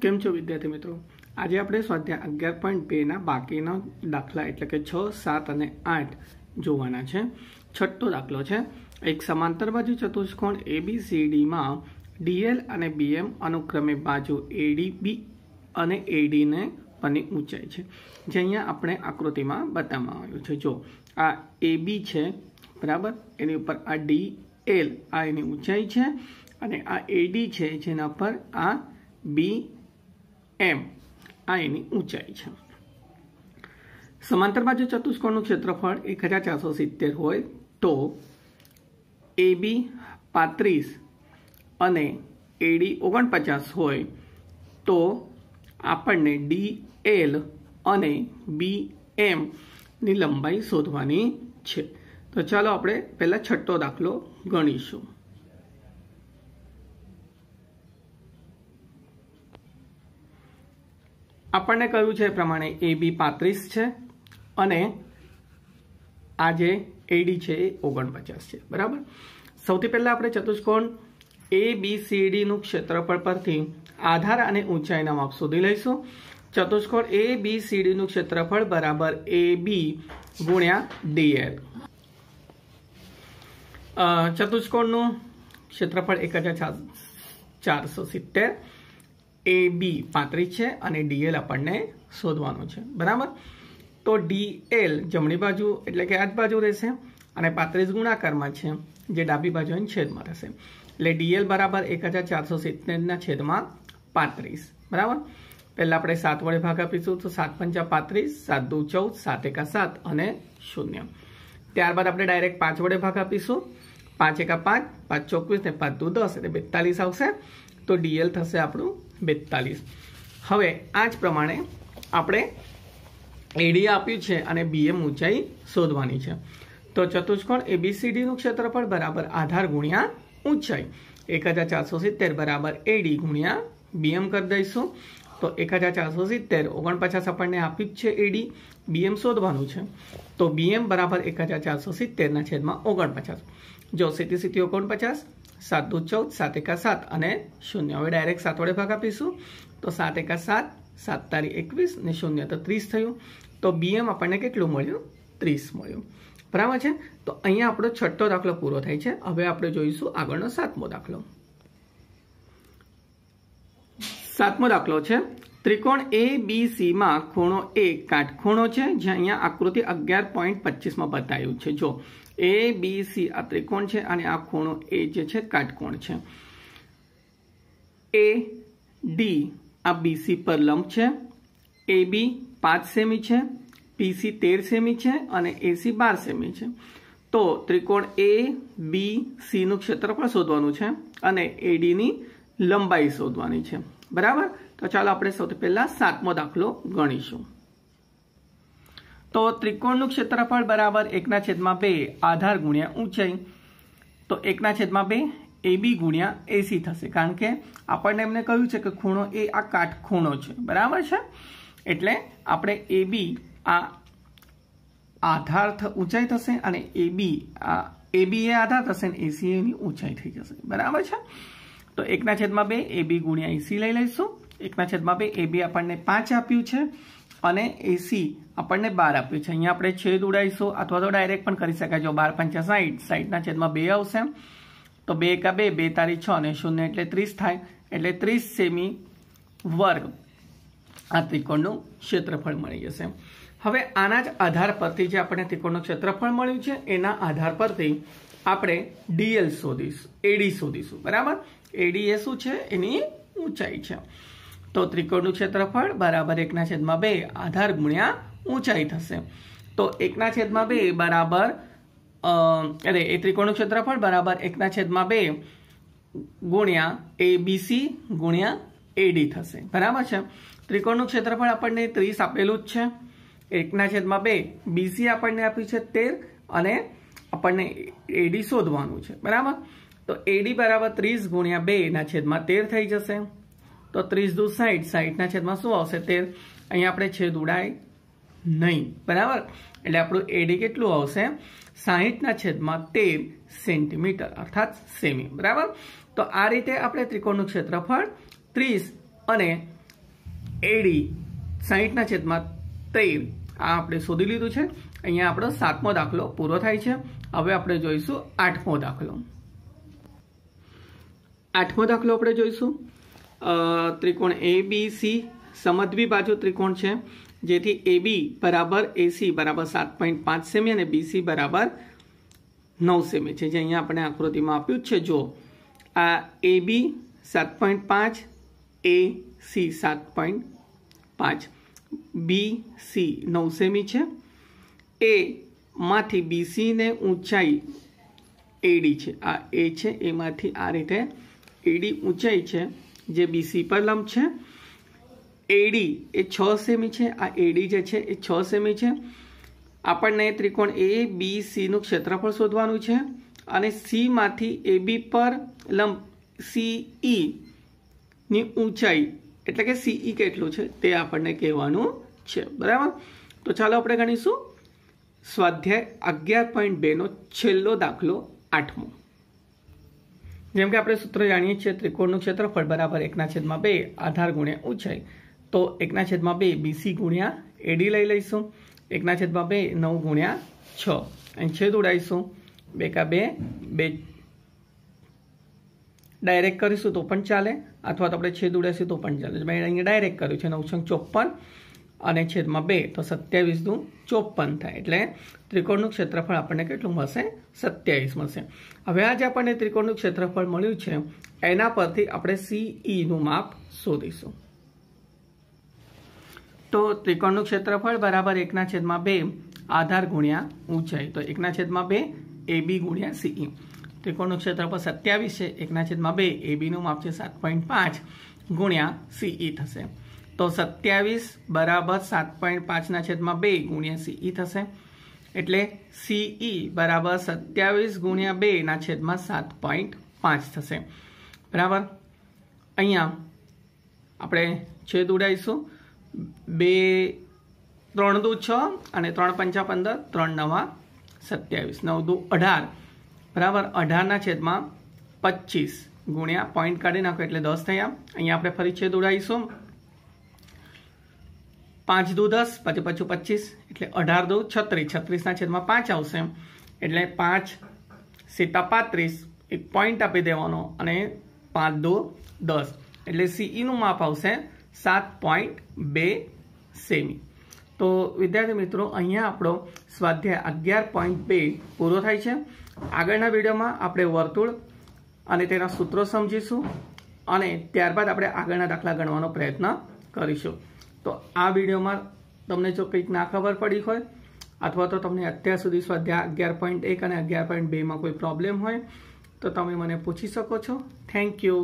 કેમ છો વિદ્યાર્થી મિત્રો આજે આપણે સ્વાધ્યાય અગિયાર પોઈન્ટ બેના બાકીના દાખલા એટલે કે છ સાત અને આઠ જોવાના છે છઠ્ઠો દાખલો છે એક સમાંતર બાજુ ચતુષ્કોણ એબીસીડીમાં ડીએલ અને બીએમ અનુક્રમે બાજુ એડી બી અને એડીને પરની ઊંચાઈ છે જે અહીંયા આપણે આકૃતિમાં બતાવવામાં આવ્યું છે જો આ એબી છે બરાબર એની ઉપર આ ડી એલ આ એની ઊંચાઈ છે અને આ એડી છે જેના પર આ બી એમ આ એની ઊંચાઈ છે સમાંતર બાજુ ચતુષ્કોણનું ક્ષેત્રફળ એક હજાર ચારસો સિત્તેર હોય તો એ બી પાંત્રીસ અને એડી ઓગણપચાસ હોય તો આપણને ડી એલ અને બી એમની લંબાઈ શોધવાની છે તો ચાલો આપણે પહેલાં છઠ્ઠો દાખલો ગણીશું આપણને કહ્યું છે એ પ્રમાણે એ બી પાંત્રીસ છે અને આ જે એડી છે એ ઓગણપચાસ છે બરાબર સૌથી પહેલાં આપણે ચતુષ્કોણ એ બી સી ડીનું ક્ષેત્રફળ પરથી આધાર અને ઊંચાઈના માપ શોધી લઈશું ચતુષ્કોણ એ બી સી ડીનું ક્ષેત્રફળ બરાબર એ બી ગુણ્યા ડીએલ ચતુષ્કોણનું ક્ષેત્રફળ એક હજાર ચારસો સિત્તેર એ બી પાંત્રીસ છે અને ડીએલ આપણને શોધવાનું છે બરાબર તો ડીએલ જમણી બાજુ એટલે કે આ બાજુ રહેશે અને પાંત્રીસ ગુણાકારમાં છે જે ડાબી બાજુ એને છેદમાં રહેશે એટલે ડીએલ બરાબર એક હજાર ચારસો સિત્તેરના છેદમાં પાંત્રીસ બરાબર પહેલાં આપણે સાત વડે ભાગ આપીશું તો સાત પંચા પાંત્રીસ સાત દુ ચૌદ સાત એકા સાત અને શૂન્ય ત્યારબાદ આપણે ડાયરેક્ટ પાંચ વડે ભાગ આપીશું પાંચ એકા પાંચ પાંચ ચોવીસ ને પાંચ દુ દસ એટલે બેતાલીસ આવશે તો ડીએલ થશે આપણું બેતાલીસ હવે આ જ પ્રમાણે આપણે એડી આપ્યું છે અને બીએમ ઊંચાઈ શોધવાની છે તો ચતુષ્કોણ એબીસીડીનું ક્ષેત્રફળ બરાબર આધાર ગુણ્યા ઊંચાઈ એક હજાર ચારસો સિત્તેર બરાબર એડી ગુણ્યા બીએમ કરી દઈશું તો એક હજાર ચારસો સિત્તેર ઓગણપચાસ આપણને આપ્યું જ છે એડી બીએમ શોધવાનું છે તો બીએમ બરાબર એક હજાર ચારસો સિત્તેરના છેદમાં ઓગણપચાસ જો સીટી સીટી ઓગણપચાસ સાત દુ ચૌદ સાત એકા સાત અને શૂન્ય હવે ડાયરેક્ટ સાત વડે ભાગ આપીશું તો સાત એકા સાત સાત તારી એકવીસ ને શૂન્ય તો ત્રીસ થયું તો બીએમ આપણને કેટલું મળ્યું ત્રીસ મળ્યું બરાબર છે તો અહીંયા આપણો છઠ્ઠો દાખલો પૂરો થાય છે હવે આપણે જોઈશું આગળનો સાતમો દાખલો સાતમો દાખલો છે ત્રિકોણ એ બી સીમાં ખૂણો એ કાટખૂણો છે જે અહીંયા આકૃતિ અગિયાર પોઈન્ટ પચીસમાં બતાવ્યું છે જો એ બી સી આ ત્રિકોણ છે અને આ ખૂણો એ જે છે કાટકોણ છે એ ડી આ બીસી પર લંબ છે એ બી પાંચ સેમી છે પીસી તેર સેમી છે અને એસી બાર સેમી છે તો ત્રિકોણ એ બી સીનું ક્ષેત્રફળ શોધવાનું છે અને એડીની લંબાઈ શોધવાની છે બરાબર તો ચાલો આપણે સૌથી પહેલાં સાતમો દાખલો ગણીશું તો ત્રિકોણનું ક્ષેત્રફળ બરાબર એકના છેદમાં બે આધાર ગુણ્યા ઊંચાઈ તો એકના છેદમાં બે એ બી ગુણ્યા એસી થશે કારણ કે આપણને એમને કહ્યું છે કે ખૂણો એ આ કાટખૂણો છે બરાબર છે એટલે આપણે એ બી આ આધાર ઊંચાઈ થશે અને એ બી આ એ બી એ આધાર થશે અને એસી એની ઊંચાઈ થઈ જશે બરાબર છે તો એકના છેદમાં બે એ બી ગુણ્યા એસી લઈ લઈશું એકના છેદમાં બે એ બી આપણને પાંચ આપ્યું છે અને એસી આપણને બાર આપ્યું છે અહીંયા આપણે છેદ ઉડાઈશું અથવા તો ડાયરેક્ટ પણ કરી શકાય જો બાર પંચા સાઠ સાઠના છેદમાં બે આવશે તો બે એકા બે બે તારીખ છ અને શૂન્ય એટલે ત્રીસ થાય એટલે ત્રીસ સેમી વર્ગ આ ત્રિકોણનું ક્ષેત્રફળ મળી જશે હવે આના જ આધાર પરથી જે આપણને ત્રિકોણનું ક્ષેત્રફળ મળ્યું છે એના આધાર પરથી આપણે ડીએલ શોધીશું એડી શોધીશું બરાબર એડી એ શું છે એની ઊંચાઈ છે તો ત્રિકોણનું ક્ષેત્રફળ બરાબર એકના છેદમાં બે આધાર ગુણ્યા ઊંચાઈ થશે તો એકના છેદમાં બે બરાબર અરે એ ત્રિકોણનું ક્ષેત્રફળ બરાબર એકના છેદમાં બે ગુણ્યા એ બીસી ગુણ્યા એડી થશે બરાબર છે ત્રિકોણનું ક્ષેત્રફળ આપણને ત્રીસ આપેલું જ છે એકના છેદમાં બે બીસી આપણને આપ્યું છે તેર અને આપણને એડી શોધવાનું છે બરાબર તો એડી બરાબર ત્રીસ ગુણ્યા બેના છેદમાં તેર થઈ જશે તો ત્રીસ દુ સાઠ સાઠના છેદમાં શું આવશે તેર અહીંયા આપણે છેદ ઉડાય નહીં બરાબર એટલે આપણું એડી કેટલું આવશે સાહીઠના છેદમાં તેર સેન્ટીમીટર અર્થાત સેમી બરાબર તો આ રીતે આપણે ત્રિકોણનું ક્ષેત્રફળ ત્રીસ અને એડી સાહીઠના છેદમાં તેર આ આપણે શોધી લીધું છે અહીંયા આપણો સાતમો દાખલો પૂરો થાય છે હવે આપણે જોઈશું આઠમો દાખલો આઠમો દાખલો આપણે જોઈશું ત્રિકોણ એ બી સી સમધવી બાજુ ત્રિકોણ છે જેથી એ બી બરાબર એસી બરાબર સાત પોઈન્ટ પાંચ સેમી અને બીસી બરાબર નવ સેમી છે જે અહીંયા આપણે આકૃતિમાં આપ્યું છે જો આ એ બી સાત પોઈન્ટ પાંચ એ સી સાત પોઈન્ટ પાંચ બી સી નવ સેમી છે એ માંથી બીસીને ઊંચાઈ એડી છે આ એ છે એમાંથી આ રીતે એડી ઊંચાઈ છે જે બીસી પર લંબ છે એડી એ છ સેમી છે આ એડી જે છે એ છ સેમી છે આપણને ત્રિકોણ એ બી સીનું ક્ષેત્રફળ શોધવાનું છે અને સીમાંથી એ બી પર લંબ સીઈ e ની ઊંચાઈ એટલે કે સીઈ e કેટલું છે તે આપણને કહેવાનું છે બરાબર તો ચાલો આપણે ગણીશું સ્વાધ્યાય અગિયાર પોઈન્ટ બેનો છેલ્લો દાખલો આઠમો જેમ કે આપણે સૂત્ર જાણીએ છીએ ત્રિકોણનું ક્ષેત્રફળ બરાબર એકના છેદમાં બે આધાર ગુણ્યા ઊંચાઈ તો એકના છેદમાં બે બીસી ગુણ્યા એડી લઈ લઈશું એકના છેદમાં બે નવ ગુણ્યા છ અહીં છેદ ઉડાવીશું બે કા બે બે ડાયરેક્ટ કરીશું તો પણ ચાલે અથવા તો આપણે છેદ ઉડાવીશું તો પણ ચાલે મેં અહીંયા ડાયરેક્ટ કર્યું છે નવસંગ ચોપન અને છેદમાં બે તો સત્યાવીસનું ચોપન થાય એટલે ત્રિકોણનું ક્ષેત્રફળ આપણને કેટલું મળશે સત્યાવીસ મળશે હવે આ આપણને ત્રિકોણનું ક્ષેત્રફળ મળ્યું છે એના પરથી આપણે સીઈનું e માપ શોધીશું તો ત્રિકોણનું ક્ષેત્રફળ બરાબર એકના છેદમાં બે આધાર ગુણ્યા ઊંચાઈ તો એકના છેદમાં બે એ બી ગુણ્યા સીઈ e. ત્રિકોણનું ક્ષેત્રફળ સત્યાવીસ છે એકના છેદમાં બે એ બીનું માપ છે સાત પોઈન્ટ પાંચ ગુણ્યા સીઈ e થશે તો સત્યાવીસ બરાબર સાત પોઈન્ટ પાંચના છેદમાં બે ગુણ્યા સીઈ e થશે એટલે સીઈ e બરાબર સત્યાવીસ ગુણ્યા બેના છેદમાં સાત પોઈન્ટ પાંચ થશે બરાબર અહીંયા આપણે છેદ ઉડાવીશું બે ત્રણ દુ છ અને ત્રણ પંચા પંદર ત્રણ નવા સત્યાવીસ નવ દુ અઢાર બરાબર અઢારના છેદમાં પચીસ ગુણ્યા પોઈન્ટ કાઢી નાખો એટલે દસ થયા અહીંયા આપણે ફરી છેદ ઉડાવીશું પાંચ દુ દસ પછી પછી પચીસ એટલે અઢાર દુ છત્રીસ છત્રીસના છેદમાં પાંચ આવશે એટલે પાંચ સીતા પાંત્રીસ એક પોઈન્ટ આપી દેવાનો અને પાંચ દુ દસ એટલે સીઈનું e માપ આવશે સાત પોઈન્ટ બે સેમી તો વિદ્યાર્થી મિત્રો અહીંયા આપણો સ્વાધ્યાય અગિયાર પોઈન્ટ બે પૂરો થાય છે આગળના વિડીયોમાં આપણે વર્તુળ અને તેના સૂત્રો સમજીશું અને ત્યારબાદ આપણે આગળના દાખલા ગણવાનો પ્રયત્ન કરીશું તો આ વિડીયોમાં તમને જો કંઈક ના ખબર પડી હોય અથવા તો તમને અત્યાર સુધી સ્વાધ્યાય અગિયાર પોઈન્ટ એક અને અગિયાર પોઈન્ટ બેમાં કોઈ પ્રોબ્લેમ હોય તો તમે મને પૂછી શકો છો થેન્ક યુ